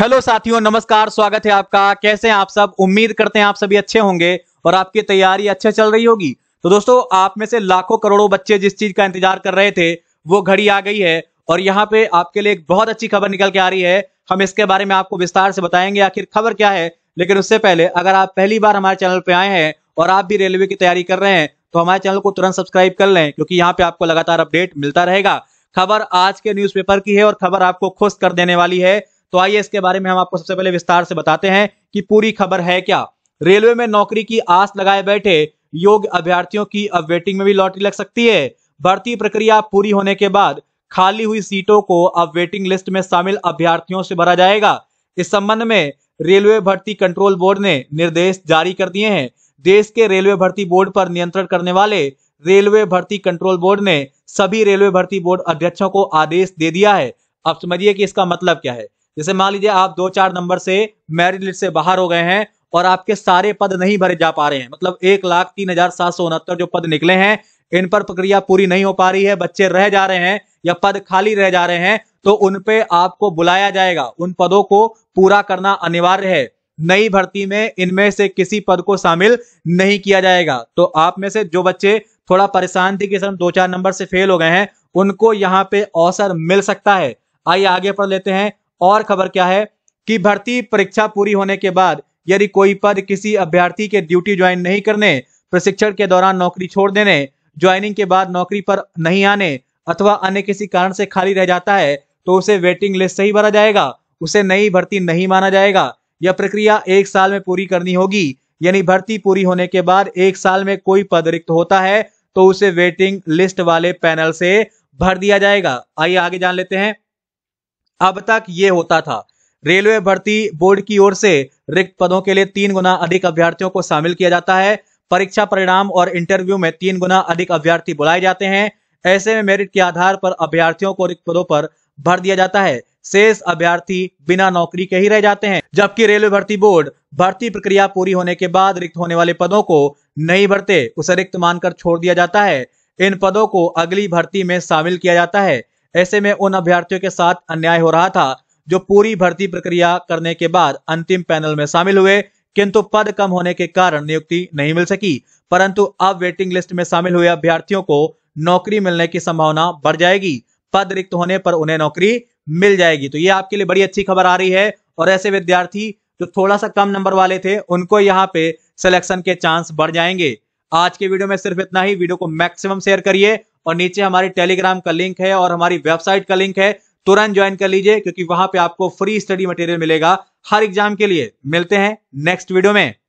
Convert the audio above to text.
hello साथियों नमस्कार स्वागत है आपका कैसे हैं आप सब उम्मीद करते हैं आप सभी अच्छे होंगे और आपकी तैयारी अच्छे चल रही होगी तो दोस्तों आप में से लाखों करोड़ों बच्चे जिस चीज का इंतजार कर रहे थे वो घड़ी आ गई है और यहाँ पे आपके लिए एक बहुत अच्छी खबर निकल के आ रही है हम इसके बारे में आपको विस्तार से बताएंगे आखिर खबर क्या है लेकिन उससे पहले अगर आप पहली बार हमारे चैनल पर आए हैं और आप भी रेलवे की तैयारी कर रहे हैं तो हमारे चैनल को तुरंत सब्सक्राइब कर लें क्योंकि यहाँ पे आपको लगातार अपडेट मिलता रहेगा खबर आज के न्यूज़पेपर की है और खबर आपको खुश कर देने वाली है तो आइए इसके बारे में हम आपको सबसे पहले विस्तार से बताते हैं कि पूरी खबर है क्या रेलवे में नौकरी की आस लगाए बैठे योग्य अभ्यर्थियों की अब वेटिंग में भी लॉटरी लग सकती है भर्ती प्रक्रिया पूरी होने के बाद खाली हुई सीटों को अब वेटिंग लिस्ट में शामिल अभ्यर्थियों से भरा जाएगा इस संबंध में रेलवे भर्ती कंट्रोल बोर्ड ने निर्देश जारी कर दिए हैं देश के रेलवे भर्ती बोर्ड पर नियंत्रण करने वाले रेलवे भर्ती कंट्रोल बोर्ड ने सभी रेलवे भर्ती बोर्ड अध्यक्षों को आदेश दे दिया है अब समझिए कि इसका मतलब क्या है जैसे मान लीजिए आप दो चार नंबर से मेरिट लिस्ट से बाहर हो गए हैं और आपके सारे पद नहीं भरे जा पा रहे हैं मतलब एक लाख तीन हजार सात सौ उनहत्तर जो पद निकले हैं इन पर प्रक्रिया पूरी नहीं हो पा रही है बच्चे रह जा रहे हैं या पद खाली रह जा रहे हैं तो उनपे आपको बुलाया जाएगा उन पदों को पूरा करना अनिवार्य है नई भर्ती में इनमें से किसी पद को शामिल नहीं किया जाएगा तो आप में से जो बच्चे थोड़ा परेशान थे कि सर दो चार नंबर से फेल हो गए हैं उनको यहाँ पे अवसर मिल सकता है आइए आगे पढ़ लेते हैं और खबर क्या है कि भर्ती परीक्षा पूरी होने के बाद यदि कोई पद किसी अभ्यर्थी के ड्यूटी ज्वाइन नहीं करने प्रशिक्षण के दौरान नौकरी छोड़ देने ज्वाइनिंग के बाद नौकरी पर नहीं आने अथवा अन्य किसी कारण से खाली रह जाता है तो उसे वेटिंग लिस्ट से ही भरा जाएगा उसे नई भर्ती नहीं माना जाएगा यह प्रक्रिया एक साल में पूरी करनी होगी यानी भर्ती पूरी होने के बाद एक साल में कोई पद रिक्त होता है तो उसे वेटिंग लिस्ट वाले पैनल से भर दिया जाएगा आइए आगे जान लेते हैं अब तक ये होता था रेलवे भर्ती बोर्ड की ओर से रिक्त पदों के लिए तीन गुना अधिक अभ्यर्थियों को शामिल किया जाता है परीक्षा परिणाम और इंटरव्यू में तीन गुना अधिक अभ्यर्थी बुलाए जाते हैं ऐसे में मेरिट के आधार पर अभ्यर्थियों को रिक्त पदों पर भर दिया जाता है शेष अभ्यर्थी बिना नौकरी के ही रह जाते हैं जबकि रेलवे भर्ती बोर्ड भर्ती प्रक्रिया पूरी होने के बाद रिक्त होने वाले पदों को नहीं भरते उसे रिक्त मानकर छोड़ दिया जाता है इन पदों को अगली भर्ती में शामिल किया जाता है ऐसे में उन अभ्यर्थियों के साथ अन्याय हो रहा था जो पूरी भर्ती प्रक्रिया करने के बाद अंतिम पैनल में शामिल हुए किंतु पद कम होने के कारण नियुक्ति नहीं मिल सकी परंतु अब वेटिंग लिस्ट में शामिल हुए अभ्यर्थियों को नौकरी मिलने की संभावना बढ़ जाएगी पद रिक्त होने पर उन्हें नौकरी मिल जाएगी तो ये आपके लिए बड़ी अच्छी खबर आ रही है और ऐसे विद्यार्थी जो थोड़ा सा कम नंबर वाले थे उनको यहाँ पे सिलेक्शन के चांस बढ़ जाएंगे आज के वीडियो में सिर्फ इतना ही वीडियो को मैक्सिमम शेयर करिए और नीचे हमारे टेलीग्राम का लिंक है और हमारी वेबसाइट का लिंक है तुरंत ज्वाइन कर लीजिए क्योंकि वहां पे आपको फ्री स्टडी मटेरियल मिलेगा हर एग्जाम के लिए मिलते हैं नेक्स्ट वीडियो में